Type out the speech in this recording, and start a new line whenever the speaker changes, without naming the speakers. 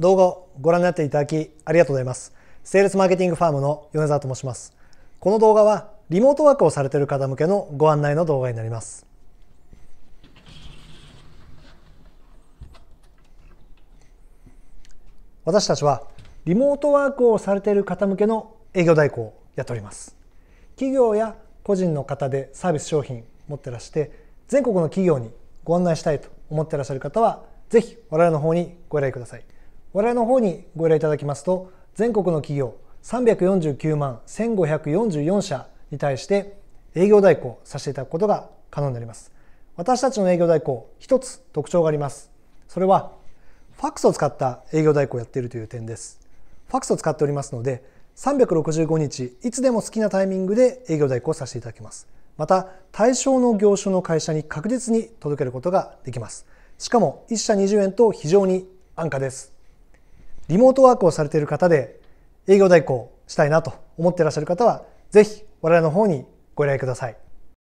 動画をご覧になっていただきありがとうございます。セールスマーケティングファームの米沢と申します。この動画はリモートワークをされている方向けのご案内の動画になります。私たちはリモートワークをされている方向けの営業代行をやっております。企業や個人の方でサービス商品持ってらして全国の企業にご案内したいと思ってらっしゃる方はぜひ我々の方にご依頼ください。我々の方にご依頼いただきますと全国の企業349万1544社に対して営業代行させていただくことが可能になります私たちの営業代行一つ特徴がありますそれはファクスを使った営業代行をやっているという点ですファクスを使っておりますので365日いつでも好きなタイミングで営業代行させていただきますまた対象の業種の会社に確実に届けることができますしかも1社20円と非常に安価ですリモートワークをされている方で営業代行したいなと思っていらっしゃる方は、ぜひ我々の方にご依頼ください。